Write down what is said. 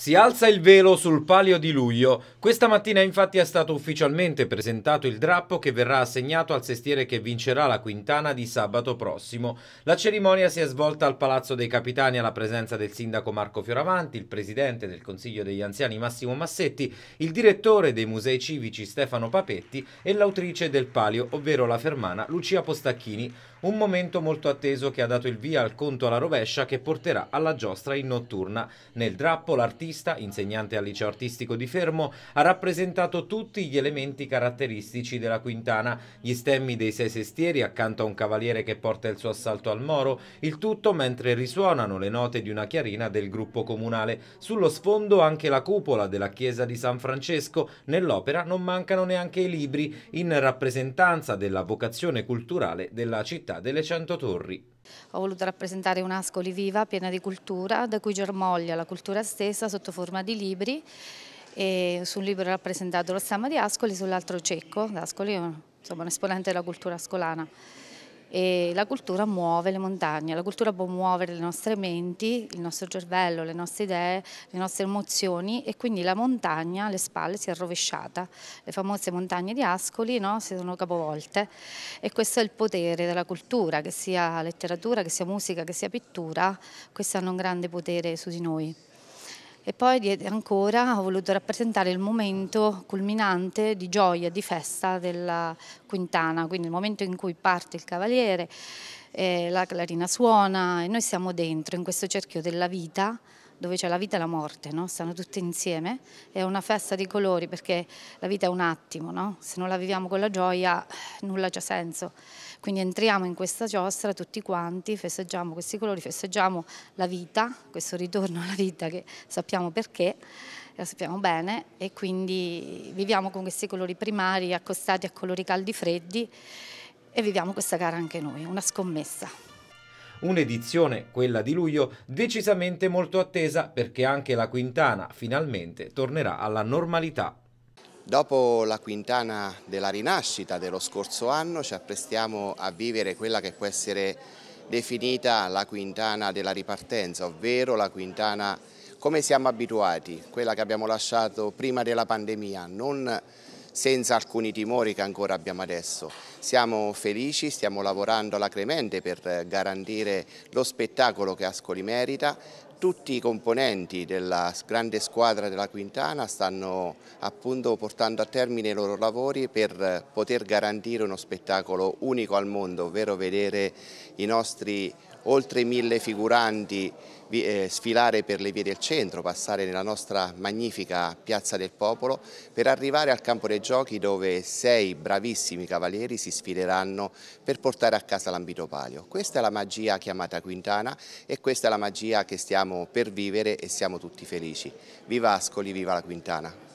Si alza il velo sul palio di luglio. Questa mattina infatti è stato ufficialmente presentato il drappo che verrà assegnato al sestiere che vincerà la quintana di sabato prossimo. La cerimonia si è svolta al Palazzo dei Capitani alla presenza del sindaco Marco Fioravanti, il presidente del Consiglio degli Anziani Massimo Massetti, il direttore dei Musei Civici Stefano Papetti e l'autrice del palio, ovvero la fermana Lucia Postacchini. Un momento molto atteso che ha dato il via al conto alla rovescia che porterà alla giostra in notturna. Nel drappo l'artista artista, insegnante al liceo artistico di Fermo, ha rappresentato tutti gli elementi caratteristici della Quintana, gli stemmi dei sei sestieri accanto a un cavaliere che porta il suo assalto al moro, il tutto mentre risuonano le note di una chiarina del gruppo comunale. Sullo sfondo anche la cupola della chiesa di San Francesco, nell'opera non mancano neanche i libri, in rappresentanza della vocazione culturale della città delle Cento Torri. Ho voluto rappresentare un'Ascoli viva, piena di cultura, da cui germoglia la cultura stessa, sotto forma di libri e su un libro rappresentato lo Rossama di Ascoli, sull'altro Cecco, Ascoli è un, un esponente della cultura ascolana. E la cultura muove le montagne, la cultura può muovere le nostre menti, il nostro cervello, le nostre idee, le nostre emozioni e quindi la montagna alle spalle si è rovesciata, le famose montagne di Ascoli no? si sono capovolte e questo è il potere della cultura, che sia letteratura, che sia musica, che sia pittura, questo hanno un grande potere su di noi. E poi ancora ho voluto rappresentare il momento culminante di gioia, di festa della Quintana, quindi il momento in cui parte il cavaliere, eh, la clarina suona e noi siamo dentro in questo cerchio della vita dove c'è la vita e la morte, no? stanno tutte insieme, è una festa di colori perché la vita è un attimo, no? se non la viviamo con la gioia nulla c'è senso, quindi entriamo in questa giostra tutti quanti, festeggiamo questi colori, festeggiamo la vita, questo ritorno alla vita che sappiamo perché, la sappiamo bene e quindi viviamo con questi colori primari accostati a colori caldi freddi e viviamo questa gara anche noi, una scommessa. Un'edizione, quella di luglio, decisamente molto attesa perché anche la Quintana finalmente tornerà alla normalità. Dopo la quintana della rinascita dello scorso anno ci apprestiamo a vivere quella che può essere definita la quintana della ripartenza, ovvero la quintana come siamo abituati, quella che abbiamo lasciato prima della pandemia, non senza alcuni timori che ancora abbiamo adesso. Siamo felici, stiamo lavorando alacremente per garantire lo spettacolo che Ascoli merita, tutti i componenti della grande squadra della Quintana stanno appunto portando a termine i loro lavori per poter garantire uno spettacolo unico al mondo, ovvero vedere i nostri oltre mille figuranti eh, sfilare per le vie del centro, passare nella nostra magnifica Piazza del Popolo per arrivare al campo dei giochi dove sei bravissimi cavalieri si sfileranno per portare a casa l'ambito palio. Questa è la magia chiamata Quintana e questa è la magia che stiamo stiamo per vivere e siamo tutti felici. Viva Ascoli, viva la Quintana!